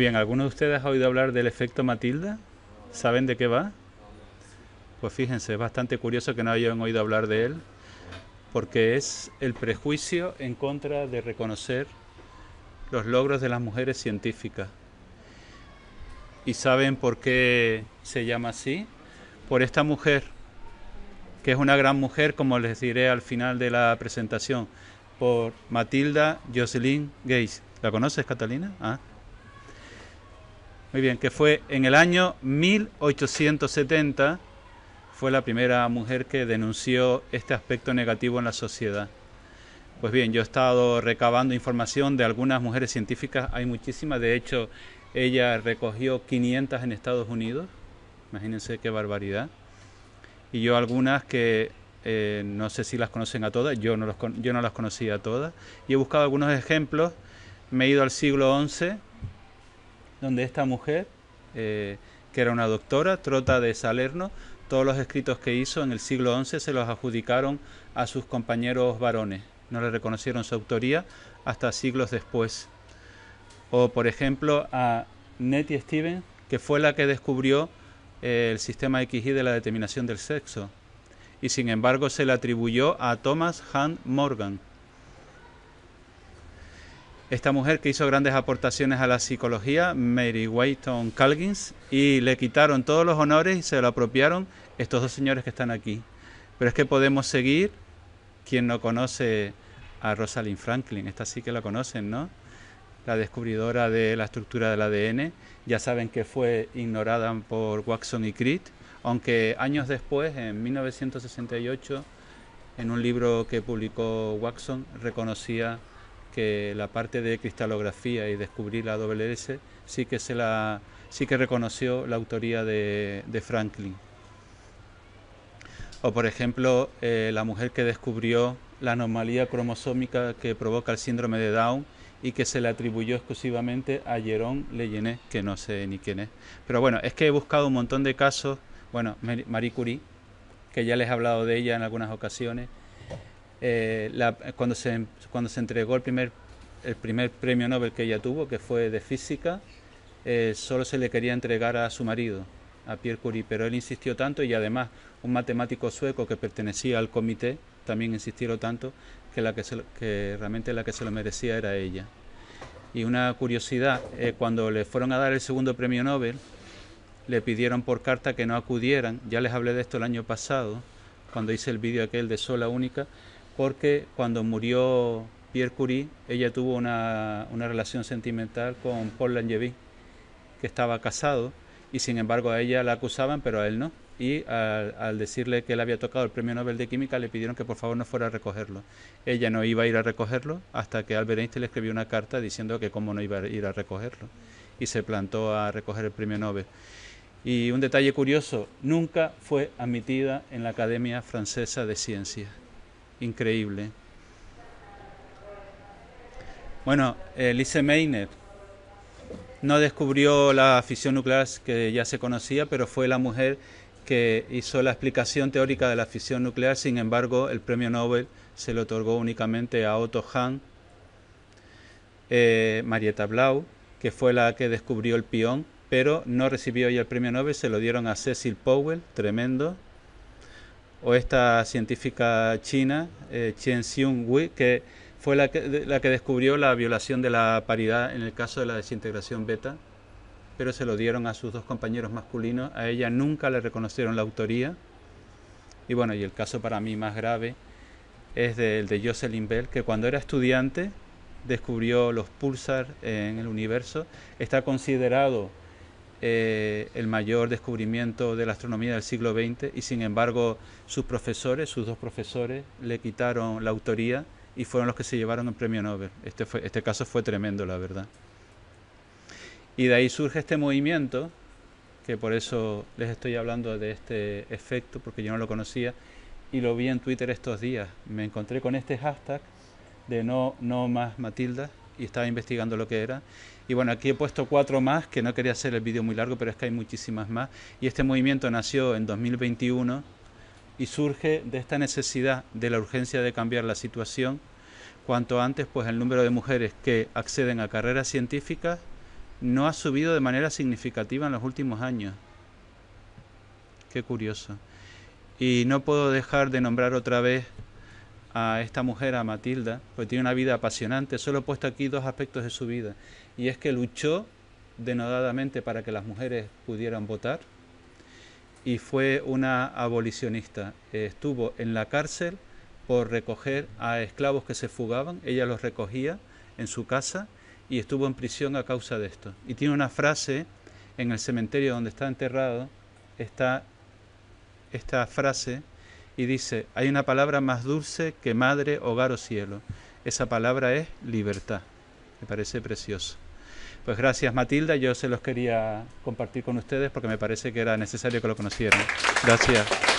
bien, ¿alguno de ustedes ha oído hablar del efecto Matilda? ¿Saben de qué va? Pues fíjense, es bastante curioso que no hayan oído hablar de él, porque es el prejuicio en contra de reconocer los logros de las mujeres científicas. ¿Y saben por qué se llama así? Por esta mujer, que es una gran mujer, como les diré al final de la presentación, por Matilda Jocelyn Gates. ¿La conoces, Catalina? Ah. Muy bien, que fue en el año 1870, fue la primera mujer que denunció este aspecto negativo en la sociedad. Pues bien, yo he estado recabando información de algunas mujeres científicas, hay muchísimas, de hecho ella recogió 500 en Estados Unidos, imagínense qué barbaridad, y yo algunas que eh, no sé si las conocen a todas, yo no, yo no las conocía a todas, y he buscado algunos ejemplos, me he ido al siglo XI, donde esta mujer, eh, que era una doctora, Trota de Salerno, todos los escritos que hizo en el siglo XI se los adjudicaron a sus compañeros varones. No le reconocieron su autoría hasta siglos después. O, por ejemplo, a Nettie Stevens, que fue la que descubrió eh, el sistema XY de la determinación del sexo. Y sin embargo se le atribuyó a Thomas Hunt Morgan, esta mujer que hizo grandes aportaciones a la psicología, Mary Wayton Calkins, y le quitaron todos los honores y se lo apropiaron estos dos señores que están aquí. Pero es que podemos seguir quien no conoce a Rosalind Franklin, esta sí que la conocen, ¿no? La descubridora de la estructura del ADN, ya saben que fue ignorada por Watson y Crick, aunque años después, en 1968, en un libro que publicó Watson, reconocía que la parte de cristalografía y descubrir la WS sí que se la sí que reconoció la autoría de, Franklin. O por ejemplo, eh, la mujer que descubrió la anomalía cromosómica que provoca el síndrome de Down y que se le atribuyó exclusivamente a Jerón Leyené, que no sé ni quién es. Pero bueno, es que he buscado un montón de casos. Bueno, Marie Curie, que ya les he hablado de ella en algunas ocasiones, eh, cuando, se, entregó el primer, premio Nobel que ella tuvo, que fue de física, eh, solo se le quería entregar a su marido, a Pierre Curie, pero él insistió tanto y además un matemático sueco que pertenecía al comité también insistió tanto que, la que, realmente la que se lo merecía era ella. Y una curiosidad, eh, cuando le fueron a dar el segundo premio Nobel, le pidieron por carta que no acudieran, ya les hablé de esto el año pasado, cuando hice el vídeo aquel de Sola Única, porque cuando murió Pierre Curie, ella tuvo una, relación sentimental con Paul Langevin, que estaba casado, y sin embargo a ella la acusaban, pero a él no. Y al, al, decirle que él había tocado el premio Nobel de Química, le pidieron que por favor no fuera a recogerlo. Ella no iba a ir a recogerlo hasta que Albert Einstein le escribió una carta diciendo que cómo no iba a ir a recogerlo. Y se plantó a recoger el premio Nobel. Y un detalle curioso, nunca fue admitida en la Academia Francesa de Ciencias increíble. Bueno, eh, Lise Meiner no descubrió la fisión nuclear que ya se conocía, pero fue la mujer que hizo la explicación teórica de la fisión nuclear. Sin embargo, el premio Nobel se le otorgó únicamente a Otto Hahn, eh, Marietta Blau, que fue la que descubrió el pión, pero no recibió ya el premio Nobel, se lo dieron a Cecil Powell, tremendo, o esta científica china, eh, Chen que fue la que, la que descubrió la violación de la paridad en el caso de la desintegración beta, pero se lo dieron a sus dos compañeros masculinos, a ella nunca le reconocieron la autoría. Y bueno, y el caso para mí más grave es el de, de Jocelyn Bell, que cuando era estudiante descubrió los pulsar en el universo, está considerado eh, el mayor descubrimiento de la astronomía del siglo XX y sin embargo sus profesores, sus dos profesores, le quitaron la autoría y fueron los que se llevaron el premio Nobel. Este, este caso fue tremendo, la verdad. Y de ahí surge este movimiento, que por eso les estoy hablando de este efecto, porque yo no lo conocía, y lo vi en Twitter estos días. Me encontré con este hashtag de no, no más Matilda y estaba investigando lo que era y bueno, aquí he puesto cuatro más, que no quería hacer el vídeo muy largo, pero es que hay muchísimas más. Y este movimiento nació en 2021 y surge de esta necesidad, de la urgencia de cambiar la situación. Cuanto antes, pues el número de mujeres que acceden a carreras científicas no ha subido de manera significativa en los últimos años. Qué curioso. Y no puedo dejar de nombrar otra vez a esta mujer, a Matilda, porque tiene una vida apasionante. Solo he puesto aquí dos aspectos de su vida. Y es que luchó denodadamente para que las mujeres pudieran votar y fue una abolicionista. Estuvo en la cárcel por recoger a esclavos que se fugaban. Ella los recogía en su casa y estuvo en prisión a causa de esto. Y tiene una frase en el cementerio donde está enterrado, está esta frase y dice, hay una palabra más dulce que madre, hogar o cielo. Esa palabra es libertad. Me parece precioso. Pues gracias Matilda, yo se los quería compartir con ustedes porque me parece que era necesario que lo conocieran. Gracias.